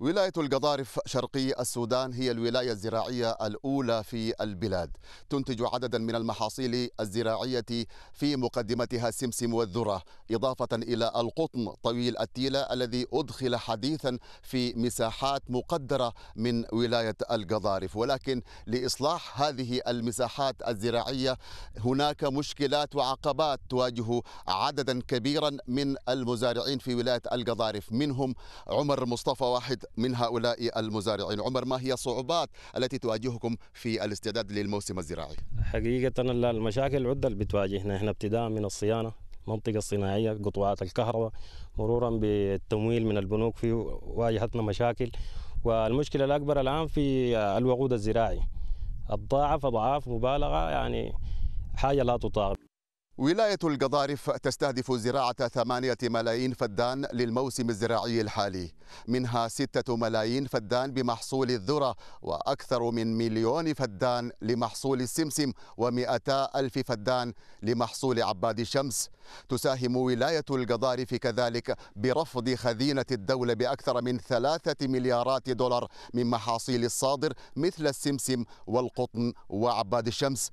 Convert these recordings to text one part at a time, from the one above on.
ولاية القضارف شرقي السودان هي الولاية الزراعية الأولى في البلاد تنتج عددا من المحاصيل الزراعية في مقدمتها السمسم والذرة إضافة إلى القطن طويل التيلة الذي أدخل حديثا في مساحات مقدرة من ولاية القضارف ولكن لإصلاح هذه المساحات الزراعية هناك مشكلات وعقبات تواجه عددا كبيرا من المزارعين في ولاية القضارف منهم عمر مصطفى واحد من هؤلاء المزارعين عمر ما هي الصعوبات التي تواجهكم في الاستعداد للموسم الزراعي حقيقة المشاكل عدة اللي بتواجهنا احنا ابتداء من الصيانة منطقة صناعية قطوعات الكهرباء مرورا بالتمويل من البنوك في واجهتنا مشاكل والمشكلة الأكبر الآن في الوقود الزراعي الضاعف أضعاف مبالغة يعني حاجة لا تطاق ولاية القضارف تستهدف زراعة ثمانية ملايين فدان للموسم الزراعي الحالي منها ستة ملايين فدان بمحصول الذرة وأكثر من مليون فدان لمحصول السمسم ومئتا ألف فدان لمحصول عباد الشمس تساهم ولاية القضارف كذلك برفض خزينة الدولة بأكثر من ثلاثة مليارات دولار من محاصيل الصادر مثل السمسم والقطن وعباد الشمس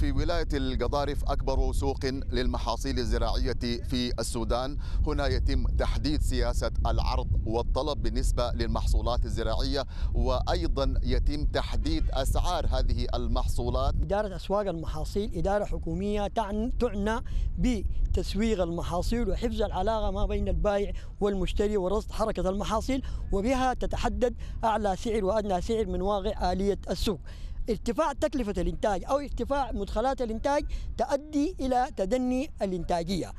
في ولاية القضارف أكبر سوق للمحاصيل الزراعية في السودان هنا يتم تحديد سياسة العرض والطلب بالنسبة للمحصولات الزراعية وأيضا يتم تحديد أسعار هذه المحصولات إدارة أسواق المحاصيل إدارة حكومية تعنى بتسويق المحاصيل وحفظ العلاقة ما بين البائع والمشتري ورصد حركة المحاصيل وبها تتحدد أعلى سعر وأدنى سعر من واقع آلية السوق ارتفاع تكلفة الإنتاج أو ارتفاع مدخلات الإنتاج تؤدي إلى تدني الإنتاجية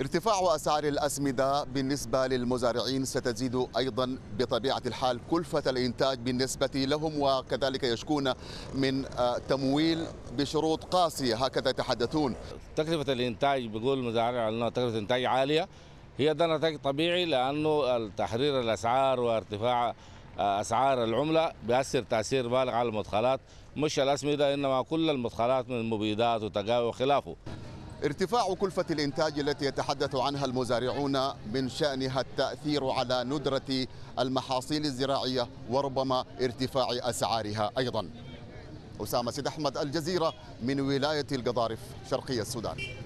ارتفاع أسعار الأسمدة بالنسبة للمزارعين ستزيد أيضا بطبيعة الحال كلفة الإنتاج بالنسبة لهم وكذلك يشكون من آه، تمويل بشروط قاسية هكذا يتحدثون تكلفة الإنتاج بيقول المزارع أنها تكلفة الإنتاج عالية هي ده نتاج طبيعي لأنه تحرير الأسعار وارتفاع اسعار العمله بيأثر تاثير بالغ على المدخلات مش الاسمده انما كل المدخلات من مبيدات وتجاوي وخلافه ارتفاع كلفة الإنتاج التي يتحدث عنها المزارعون من شأنها التأثير على ندرة المحاصيل الزراعية وربما ارتفاع أسعارها أيضا أسامة سيد أحمد الجزيرة من ولاية القضارف شرقية السودان